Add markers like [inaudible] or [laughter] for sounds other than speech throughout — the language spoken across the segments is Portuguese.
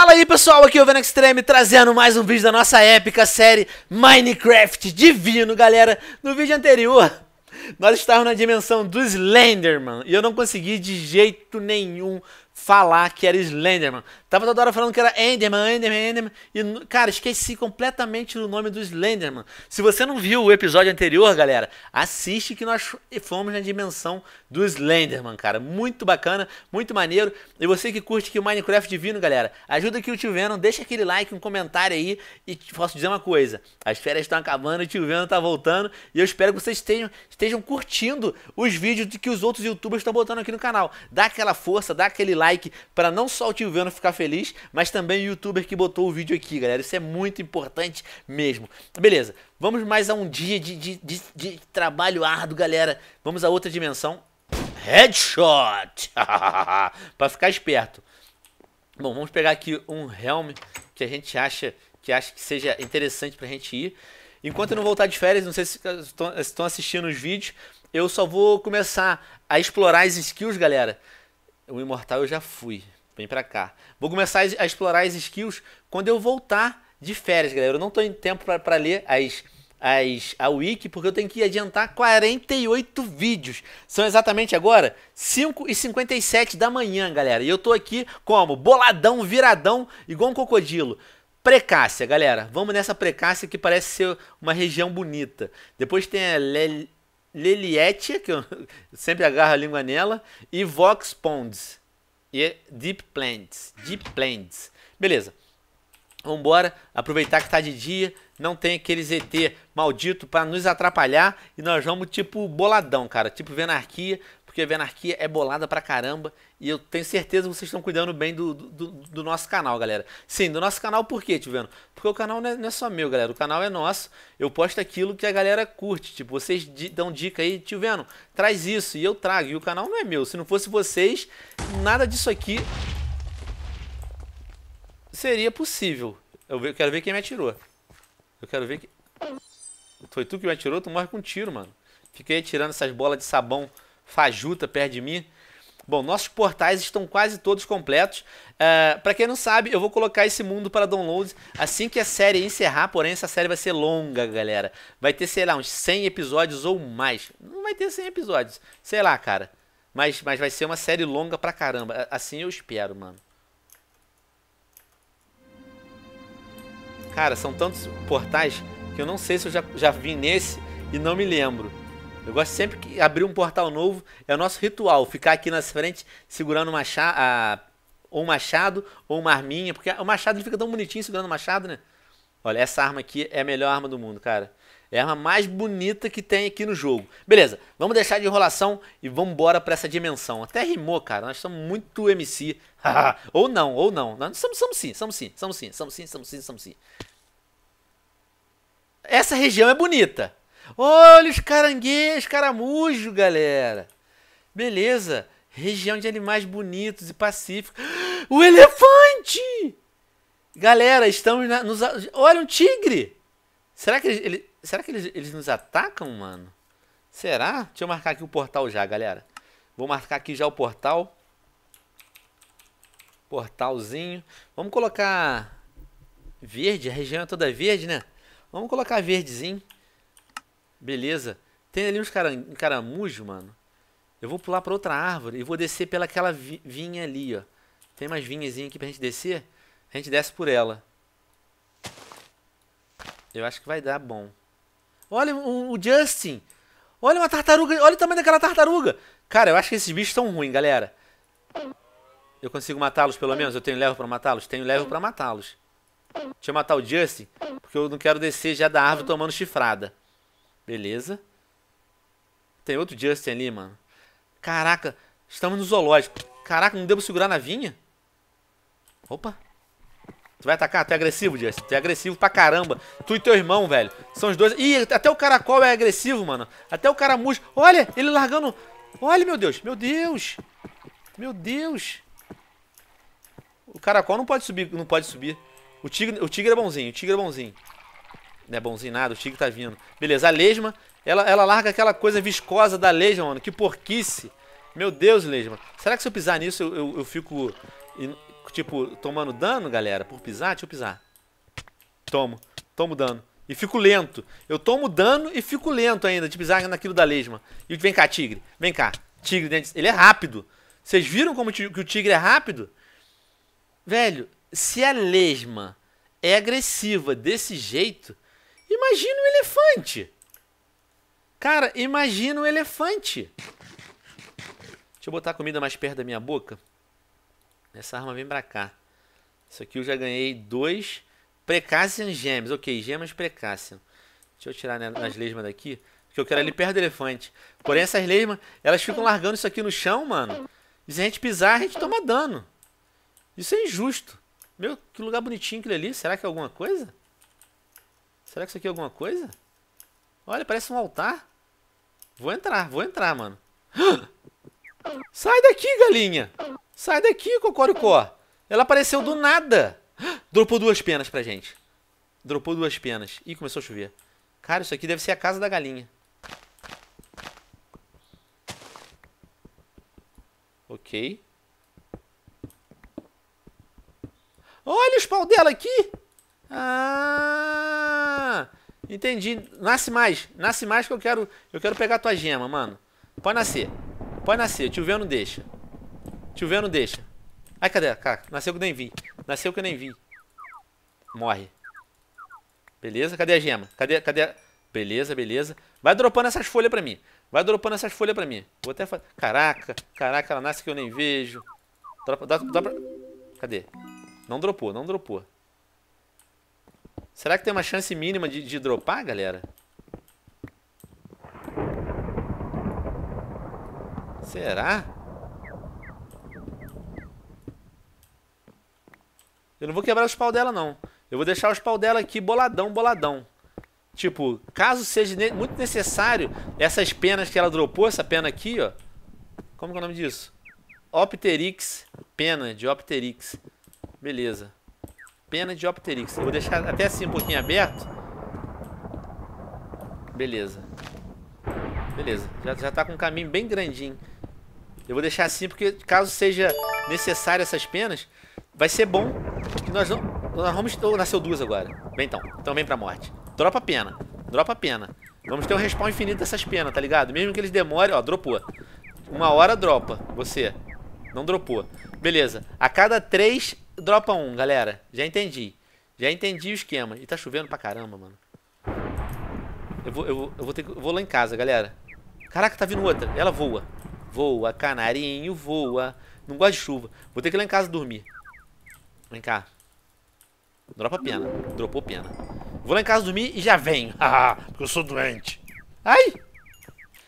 Fala aí pessoal, aqui é o Venom Extreme trazendo mais um vídeo da nossa épica série Minecraft Divino, galera. No vídeo anterior, nós estávamos na dimensão do Slenderman e eu não consegui de jeito nenhum falar que era Slenderman. Tava toda hora falando que era Enderman, Enderman, Enderman. E, cara, esqueci completamente o nome do Slenderman. Se você não viu o episódio anterior, galera, assiste que nós fomos na dimensão do Slenderman, cara. Muito bacana, muito maneiro. E você que curte que o Minecraft divino, galera, ajuda aqui o tio Venom, deixa aquele like, um comentário aí. E posso dizer uma coisa: as férias estão acabando, o tio Venom tá voltando. E eu espero que vocês estejam, estejam curtindo os vídeos que os outros youtubers estão botando aqui no canal. Dá aquela força, dá aquele like para não só o tio Venom ficar feliz, mas também o youtuber que botou o vídeo aqui, galera. Isso é muito importante mesmo. Beleza, vamos mais a um dia de, de, de, de trabalho árduo, galera. Vamos a outra dimensão. Headshot! [laughs] para ficar esperto. Bom, vamos pegar aqui um helm que a gente acha que acha que seja interessante pra gente ir. Enquanto eu não voltar de férias, não sei se estão assistindo os vídeos, eu só vou começar a explorar as skills, galera. O imortal eu já fui. Vem pra cá. Vou começar a explorar as skills quando eu voltar de férias, galera. Eu não tô em tempo para ler as, as, a wiki, porque eu tenho que adiantar 48 vídeos. São exatamente agora 5h57 da manhã, galera. E eu tô aqui como? Boladão, viradão, igual um crocodilo. Precácia, galera. Vamos nessa Precácia que parece ser uma região bonita. Depois tem a Leliette, que eu [laughs] sempre agarro a língua nela, e Vox Ponds e Deep Plants. Deep Plants. Beleza. Vamos embora, aproveitar que tá de dia, não tem aquele ZT maldito para nos atrapalhar e nós vamos tipo boladão, cara, tipo Venarquia, porque a Venarquia é bolada pra caramba. E eu tenho certeza que vocês estão cuidando bem do, do, do nosso canal, galera. Sim, do nosso canal por quê, Tivendo? Porque o canal não é, não é, só meu, galera. O canal é nosso. Eu posto aquilo que a galera curte. Tipo, vocês dão dica aí, Tivendo, traz isso. E eu trago. E o canal não é meu. Se não fosse vocês, nada disso aqui seria possível. Eu quero ver quem me atirou. Eu quero ver que... Foi tu que me atirou? Tu morre com um tiro, mano. Fiquei atirando essas bolas de sabão fajuta perto de mim. Bom, nossos portais estão quase todos completos. Uh, é, para quem não sabe, eu vou colocar esse mundo para download assim que a série encerrar, porém essa série vai ser longa, galera. Vai ter, sei lá, uns 100 episódios ou mais. Não vai ter 100 episódios, sei lá, cara. Mas, mas vai ser uma série longa pra caramba. Assim eu espero, mano. Cara, são tantos portais que eu não sei se eu já, já vi nesse e não me lembro. Eu gosto sempre que abrir um portal novo é o nosso ritual, ficar aqui nas frente segurando uma chá, a, ou um machado ou uma arminha, porque o machado ele fica tão bonitinho segurando o machado, né? Olha, essa arma aqui é a melhor arma do mundo, cara. É a arma mais bonita que tem aqui no jogo. Beleza, vamos deixar de enrolação e vamos embora pra essa dimensão. Até rimou, cara. Nós somos muito MC. [laughs] ou não, ou não. Nós somos, somos sim, somos sim, somos sim, somos sim, somos sim, somos sim. Essa região é bonita. Olha os caranguejos, caramujo, galera. Beleza. Região de animais bonitos e pacíficos. [gasps] O elefante! Galera, estamos na, nos. Olha um tigre! Será que, eles, ele, será que eles, eles nos atacam, mano? Será? Deixa eu marcar aqui o portal já, galera. Vou marcar aqui já o portal. Portalzinho. Vamos colocar verde. A região é toda verde, né? Vamos colocar verdezinho. Beleza. Tem ali uns caramujos, mano. Eu vou pular pra outra árvore e vou descer pelaquela vinha ali, ó. Tem mais vinhazinha aqui pra gente descer. A gente desce por ela. Eu acho que vai dar bom. Olha o, o Justin. Olha uma tartaruga. Olha o tamanho daquela tartaruga. Cara, eu acho que esses bichos estão ruins, galera. Eu consigo matá-los pelo menos? Eu tenho leve pra matá-los? Tenho leve pra matá-los. Deixa eu matar o Justin, porque eu não quero descer já da árvore tomando chifrada. Beleza. Tem outro Justin ali, mano. Caraca, estamos no zoológico. Caraca, não devo segurar na vinha? Opa. Tu vai atacar? Tu é agressivo, Justin. Tu é agressivo pra caramba. Tu e teu irmão, velho. São os dois. Ih, até o caracol é agressivo, mano. Até o cara Olha, ele largando. Olha, meu Deus. Meu Deus. Meu Deus. O caracol não pode subir. Não pode subir. O tigre, o tigre é bonzinho. O tigre é bonzinho. Não é bonzinho nada, o Tigre tá vindo. Beleza, a Lesma, ela, ela larga aquela coisa viscosa da Lesma, mano. Que porquice. Meu Deus, Lesma. Será que se eu pisar nisso eu, eu, eu fico, tipo, tomando dano, galera? Por pisar? Deixa eu pisar. Tomo. Tomo dano. E fico lento. Eu tomo dano e fico lento ainda de pisar naquilo da lesma. E vem cá, tigre. Vem cá. Tigre, né, ele é rápido. Vocês viram como que o tigre é rápido? Velho, se a lesma é agressiva desse jeito, Imagina um elefante. Cara, imagina um elefante. Deixa eu botar a comida mais perto da minha boca. Essa arma vem pra cá. Isso aqui eu já ganhei dois Precassian Gems. Ok, gemas Precassian. Deixa eu tirar as lesmas daqui. Porque eu quero ali perto do elefante. Porém, essas lesmas, elas ficam largando isso aqui no chão, mano. E se a gente pisar, a gente toma dano. Isso é injusto. Meu, que lugar bonitinho aquele ali. Será que é alguma coisa? Será que isso aqui é alguma coisa? Olha, parece um altar. Vou entrar, vou entrar, mano. [gasps] Sai daqui, galinha. Sai daqui, Cocoricó. Ela apareceu do nada. [gasps] Dropou duas penas pra gente. Dropou duas penas. Ih, começou a chover. Cara, isso aqui deve ser a casa da galinha. Ok. Olha os pau dela aqui. Ah! Entendi. Nasce mais. Nasce mais que eu quero. Eu quero pegar tua gema, mano. Pode nascer. Pode nascer. Tio Vê não deixa. Tio Vê não deixa. Ai, cadê? Cara, nasceu que eu nem vi. Nasceu que eu nem vi. Morre. Beleza? Cadê a gema? Cadê, cadê a... Beleza, beleza. Vai dropando essas folhas pra mim. Vai dropando essas folhas pra mim. Vou até fazer... Caraca, caraca, ela nasce que eu nem vejo. dá, dá pra... Cadê? Não dropou, não dropou. Será que tem uma chance mínima de, de dropar, galera? Será? Eu não vou quebrar os pau dela, não. Eu vou deixar os pau dela aqui boladão, boladão. Tipo, caso seja ne muito necessário, essas penas que ela dropou, essa pena aqui, ó. Como é o nome disso? Opterix. Pena de Opterix. Beleza pena de Opterix. Eu vou deixar até assim um pouquinho aberto. Beleza. Beleza, já, já tá com um caminho bem grandinho. Eu vou deixar assim porque caso seja necessário essas penas, vai ser bom que nós não... Nós vamos... Oh, nasceu duas agora. Bem então, então vem pra morte. Dropa a pena, dropa a pena. Vamos ter um respawn infinito dessas penas, tá ligado? Mesmo que eles demorem, ó, dropou. Uma hora dropa, você. Não dropou. Beleza, a cada três dropa um, galera. Já entendi. Já entendi o esquema. E tá chovendo pra caramba, mano. Eu vou, eu vou, eu vou ter que, eu vou lá em casa, galera. Caraca, tá vindo outra. Ela voa. Voa, canarinho, voa. Não gosta de chuva. Vou ter que ir lá em casa dormir. Vem cá. Dropa pena. Dropou pena. Vou lá em casa dormir e já venho. [laughs] Ah, porque eu sou doente. Ai!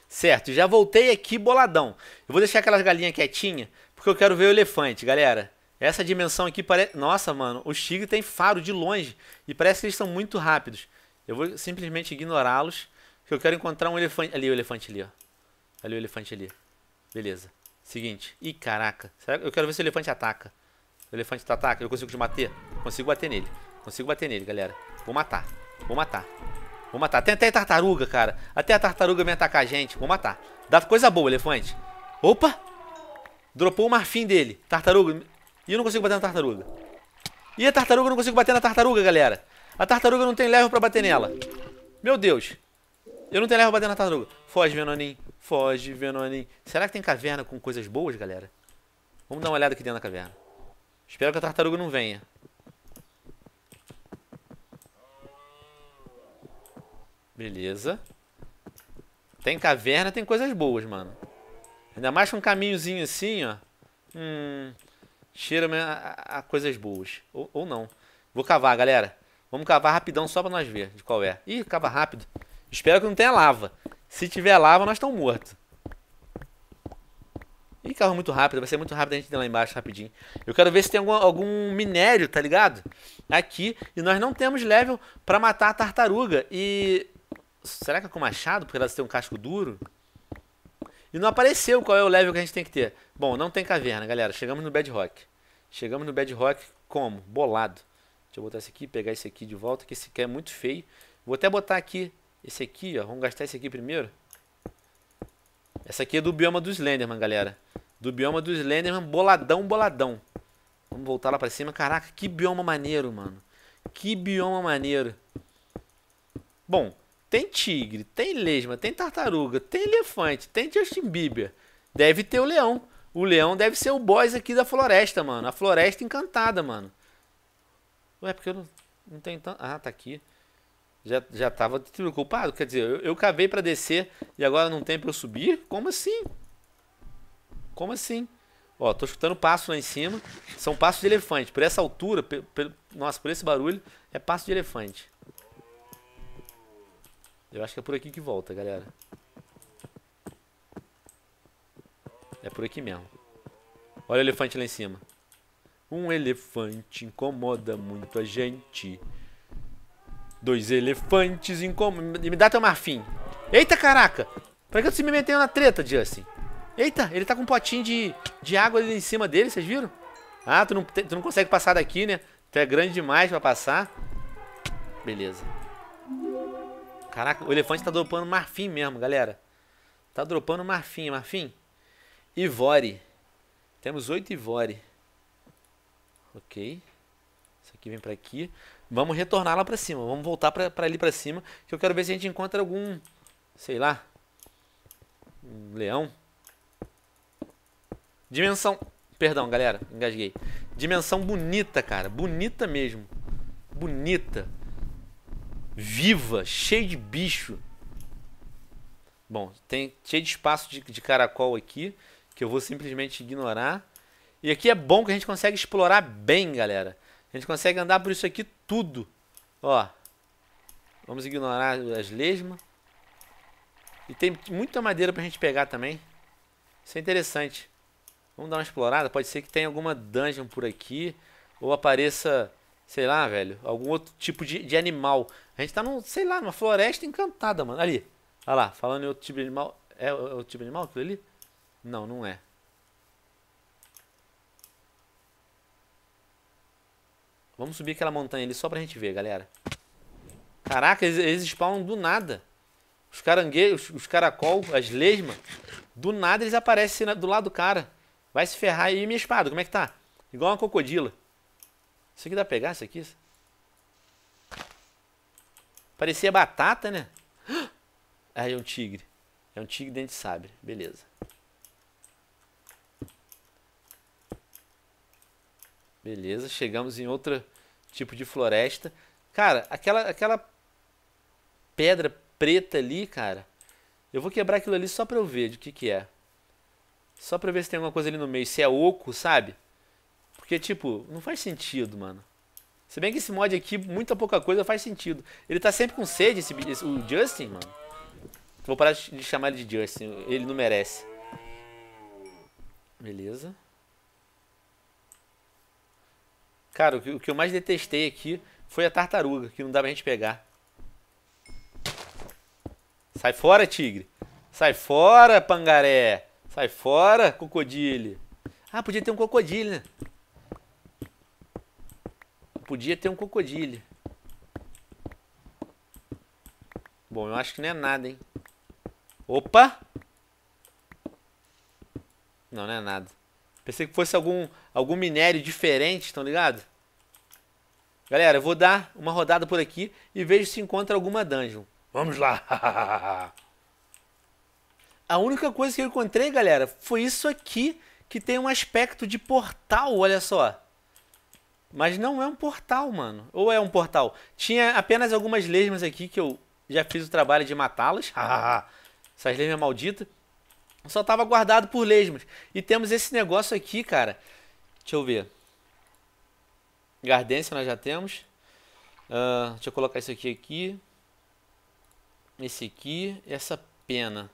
Certo, já voltei aqui boladão. Eu vou deixar aquelas galinhas quietinhas, porque eu quero ver o elefante, galera. Essa dimensão aqui parece. Nossa, mano, os tigres têm faro de longe e parece que eles são muito rápidos. Eu vou simplesmente ignorá-los, que eu quero encontrar um elefante. Ali o elefante ali, ó. Ali o elefante ali. Beleza. Seguinte. Ih, caraca. Eu quero ver se o elefante ataca. O elefante tá ataca. Eu consigo te bater? Consigo bater nele. Consigo bater nele, galera. Vou matar. Vou matar. Vou matar. Tem até a tartaruga, cara. Até a tartaruga vem atacar a gente. Vou matar. Dá coisa boa, elefante. Opa! Dropou o marfim dele. Tartaruga, e eu não consigo bater na tartaruga. E a tartaruga, eu não consigo bater na tartaruga, galera. A tartaruga não tem level pra bater nela. Meu Deus. Eu não tenho level pra bater na tartaruga. Foge, Venonin. Foge, Venonin. Será que tem caverna com coisas boas, galera? Vamos dar uma olhada aqui dentro da caverna. Espero que a tartaruga não venha. Beleza. Tem caverna, tem coisas boas, mano. Ainda mais com um caminhozinho assim, ó. Hum, cheira a, a, coisas boas. Ou, ou não. Vou cavar, galera. Vamos cavar rapidão só para nós ver de qual é. Ih, cava rápido. Espero que não tenha lava. Se tiver lava, nós estamos mortos. Ih, carro muito rápido, vai ser muito rápido a gente ir lá embaixo rapidinho. Eu quero ver se tem algum, algum minério, tá ligado? Aqui. E nós não temos level para matar a tartaruga. E. Será que é com machado? Porque elas têm um casco duro? E não apareceu qual é o level que a gente tem que ter. Bom, não tem caverna, galera. Chegamos no bedrock Chegamos no bedrock como? Bolado. Deixa eu botar esse aqui, pegar esse aqui de volta, que esse aqui é muito feio. Vou até botar aqui, esse aqui, ó. Vamos gastar esse aqui primeiro. Essa aqui é do bioma do Slenderman, galera. Do bioma do Slenderman, boladão, boladão. Vamos voltar lá pra cima. Caraca, que bioma maneiro, mano. Que bioma maneiro. Bom, tem tigre, tem lesma, tem tartaruga, tem elefante, tem Justin Bieber. Deve ter o leão. O leão deve ser o boss aqui da floresta, mano. A floresta encantada, mano. Ué, porque eu não, não tenho tanto. Ah, tá aqui. Já, já tava preocupado. Quer dizer, eu, eu cavei para descer e agora não tem pra eu subir? Como assim? Como assim? Ó, tô escutando passo lá em cima. São passos de elefante. Por essa altura, pe, nossa, por esse barulho, é passo de elefante. Eu acho que é por aqui que volta, galera. É por aqui mesmo. Olha o elefante lá em cima. Um elefante incomoda muito a gente. Dois elefantes incomodam... Me dá teu marfim. Eita, caraca! Pra que você me metendo na treta, Justin? Eita, ele tá com um potinho de, de água ali em cima dele, vocês viram? Ah, tu não, tu não consegue passar daqui, né? Tu é grande demais pra passar. Beleza. Caraca, o elefante tá dropando marfim mesmo, galera. Tá dropando marfim, marfim. Ivore. Temos oito Ivore. Ok. Isso aqui vem pra aqui. Vamos retornar lá pra cima. Vamos voltar pra, pra ali pra cima. Que eu quero ver se a gente encontra algum... Sei lá. Um leão. Dimensão... Perdão, galera. Engasguei. Dimensão bonita, cara. Bonita mesmo. Bonita viva, cheia de bicho. Bom, tem cheio de espaço de, de caracol aqui, que eu vou simplesmente ignorar. E aqui é bom que a gente consegue explorar bem, galera. A gente consegue andar por isso aqui tudo. Ó, vamos ignorar as lesmas. E tem muita madeira pra gente pegar também. Isso é interessante. Vamos dar uma explorada. Pode ser que tenha alguma dungeon por aqui. Ou apareça sei lá, velho, algum outro tipo de, de animal. A gente tá num, sei lá, numa floresta encantada, mano. Ali. Olha lá, falando em outro tipo de animal. É, é outro tipo de animal aquilo ali? Não, não é. Vamos subir aquela montanha ali só pra gente ver, galera. Caraca, eles, eles spawnam do nada. Os caranguejos, os caracol, as lesmas. Do nada eles aparecem do lado do cara. Vai se ferrar aí, minha espada, como é que tá? Igual uma crocodila. Isso aqui dá pra pegar isso aqui? Parecia batata, né? Aí ah, é um tigre. É um tigre dente de sabre. Beleza. Beleza, chegamos em outro tipo de floresta. Cara, aquela, aquela pedra preta ali, cara. Eu vou quebrar aquilo ali só pra eu ver de que que é. Só pra ver se tem alguma coisa ali no meio. Se é oco, sabe? Porque, tipo, não faz sentido, mano. Se bem que esse mod aqui, muita pouca coisa faz sentido. Ele tá sempre com sede, esse, esse o Justin, mano. Vou parar de chamar ele de Justin, ele não merece. Beleza. Cara, o que, o que eu mais detestei aqui foi a tartaruga, que não dá pra gente pegar. Sai fora, tigre. Sai fora, pangaré. Sai fora, cocodile. Ah, podia ter um cocodile, né? podia ter um crocodilo. Bom, eu acho que não é nada, hein? Opa! Não, não é nada. Pensei que fosse algum, algum minério diferente, estão ligado? Galera, eu vou dar uma rodada por aqui e vejo se encontra alguma dungeon. Vamos lá! [laughs] A única coisa que eu encontrei, galera, foi isso aqui que tem um aspecto de portal, olha só. Mas não é um portal, mano. Ou é um portal? Tinha apenas algumas lesmas aqui que eu já fiz o trabalho de matá-las. [laughs] Essas lesmas malditas. Só tava guardado por lesmas. E temos esse negócio aqui, cara. Deixa eu ver. Gardência nós já temos. Uh, deixa eu colocar isso aqui aqui. Esse aqui essa pena.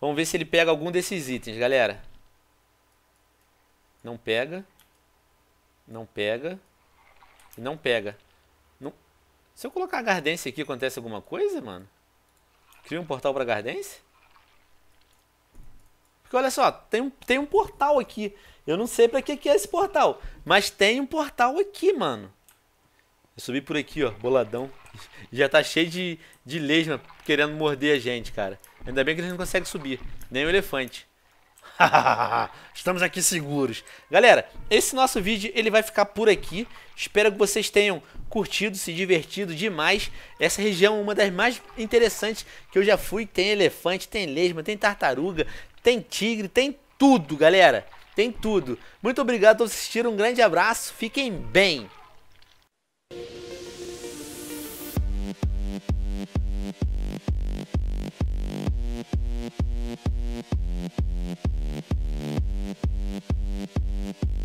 Vamos ver se ele pega algum desses itens, galera. Não pega. Não pega. E não pega. Não... Se eu colocar a Gardense aqui, acontece alguma coisa, mano? Cria um portal pra Gardense? Porque olha só, tem um, tem um portal aqui. Eu não sei pra que, que é esse portal. Mas tem um portal aqui, mano. Eu subi por aqui, ó, boladão. [laughs] Já tá cheio de, de lesma querendo morder a gente, cara. Ainda bem que a gente não consegue subir. Nem o elefante. [laughs] Estamos aqui seguros. Galera, esse nosso vídeo ele vai ficar por aqui. Espero que vocês tenham curtido, se divertido demais. Essa região é uma das mais interessantes que eu já fui. Tem elefante, tem lesma, tem tartaruga, tem tigre, tem tudo, galera. Tem tudo. Muito obrigado por assistir. Um grande abraço. Fiquem bem. Thank you.